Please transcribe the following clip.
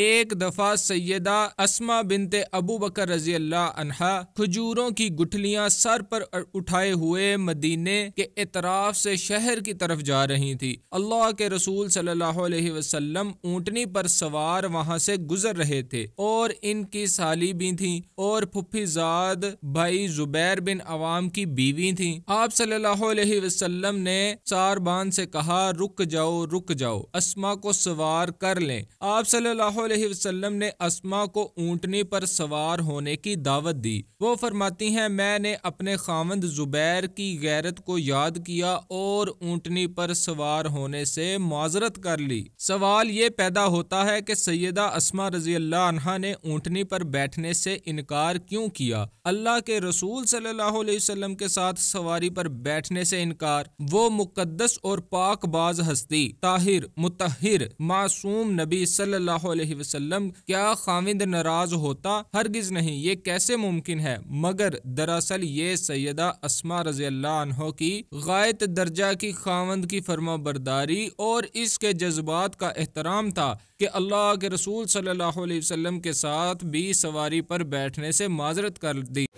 एक दफ़ा सैदा असमा बिनते अबू बकर रजी अनहा खजूरों की गुठलियां सर पर उठाए हुए मदीने के इतराफ से शहर की तरफ जा रही थी अल्लाह के रसूल सल्लल्लाहु अलैहि वसल्लम ऊँटनी पर सवार वहां से गुजर रहे थे और इनकी साली भी थी और फुफीजाद भाई जुबैर बिन अवाम की बीवी थी आप सल्लाम अलैहि वसल्लम ने सारबान से कहा रुक जाओ रुक जाओ असमा को सवार कर लें आप सल्लल्लाहु वसल्लम ने असमा को ऊँटनी पर सवार होने की दावत दी वो फरमाती हैं मैंने अपने खामंद जुबैर की गैरत को याद किया और ऊँटनी पर सवार होने से माजरत कर ली सवाल ये पैदा होता है कि सैदा असमा रजी अल्लाह ने ऊँटनी पर बैठने से इनकार क्यों किया अल्लाह के रसूल सल्लल्लाहु अलैहि वसल्लम के साथ सवारी पर बैठने से इनकार वो मुकदस और पाकबाज हस्ती ताहिर मुतहिर मासूम नबी सल्लल्लाहु अलैहि वसल्लम क्या खाविंद नाराज होता हरगिज नहीं ये कैसे मुमकिन है मगर दरअसल ये सैदा असमा रजी अल्लाह की गायत दर्जा की खावंद की फर्मा बरदारी और इसके जज्बात का एहतराम था कि अल्लाह के रसूल सल्लल्लाहु अलैहि वसल्लम के साथ भी सवारी पर बैठने से माजरत कर दी